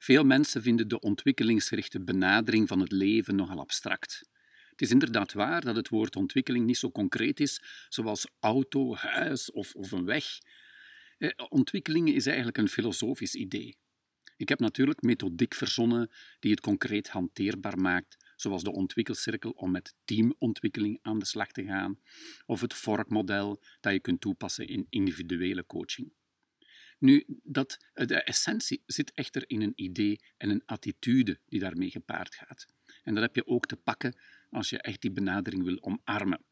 Veel mensen vinden de ontwikkelingsgerichte benadering van het leven nogal abstract. Het is inderdaad waar dat het woord ontwikkeling niet zo concreet is, zoals auto, huis of, of een weg. Eh, ontwikkeling is eigenlijk een filosofisch idee. Ik heb natuurlijk methodiek verzonnen die het concreet hanteerbaar maakt, zoals de ontwikkelcirkel om met teamontwikkeling aan de slag te gaan, of het forkmodel dat je kunt toepassen in individuele coaching. Nu, dat, eh, de essentie zit echter in een idee en een attitude die daarmee gepaard gaat. En dat heb je ook te pakken als je echt die benadering wil omarmen.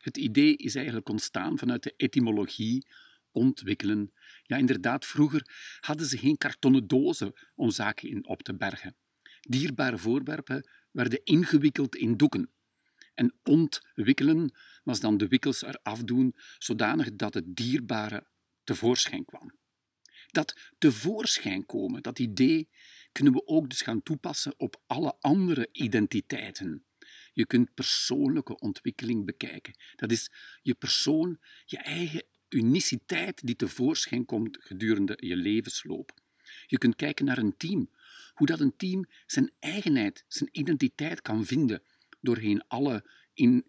Het idee is eigenlijk ontstaan vanuit de etymologie ontwikkelen. Ja, inderdaad, vroeger hadden ze geen kartonnen dozen om zaken in op te bergen. Dierbare voorwerpen werden ingewikkeld in doeken. En ontwikkelen was dan de wikkels eraf doen, zodanig dat het dierbare tevoorschijn kwam dat tevoorschijn komen. Dat idee kunnen we ook dus gaan toepassen op alle andere identiteiten. Je kunt persoonlijke ontwikkeling bekijken. Dat is je persoon, je eigen uniciteit die tevoorschijn komt gedurende je levensloop. Je kunt kijken naar een team, hoe dat een team zijn eigenheid, zijn identiteit kan vinden doorheen alle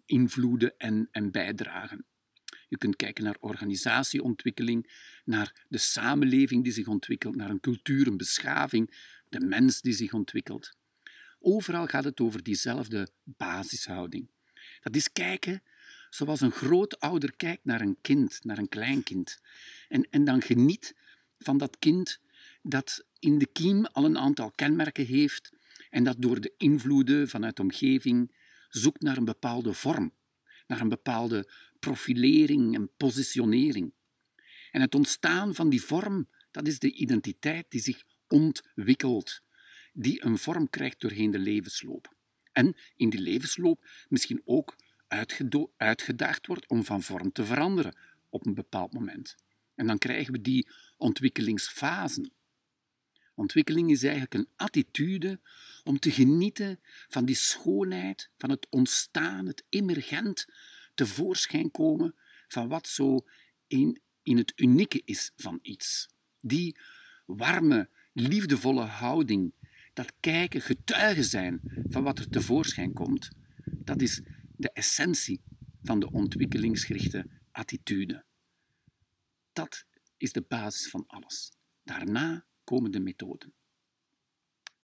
invloeden en, en bijdragen. Je kunt kijken naar organisatieontwikkeling, naar de samenleving die zich ontwikkelt, naar een cultuur, een beschaving, de mens die zich ontwikkelt. Overal gaat het over diezelfde basishouding. Dat is kijken zoals een grootouder kijkt naar een kind, naar een kleinkind. En, en dan geniet van dat kind dat in de kiem al een aantal kenmerken heeft en dat door de invloeden vanuit de omgeving zoekt naar een bepaalde vorm, naar een bepaalde profilering en positionering. En het ontstaan van die vorm, dat is de identiteit die zich ontwikkelt, die een vorm krijgt doorheen de levensloop. En in die levensloop misschien ook uitgedaagd wordt om van vorm te veranderen op een bepaald moment. En dan krijgen we die ontwikkelingsfasen. Ontwikkeling is eigenlijk een attitude om te genieten van die schoonheid, van het ontstaan, het emergent tevoorschijn komen van wat zo in, in het unieke is van iets. Die warme, liefdevolle houding, dat kijken, getuigen zijn van wat er tevoorschijn komt, dat is de essentie van de ontwikkelingsgerichte attitude. Dat is de basis van alles. Daarna komen de methoden.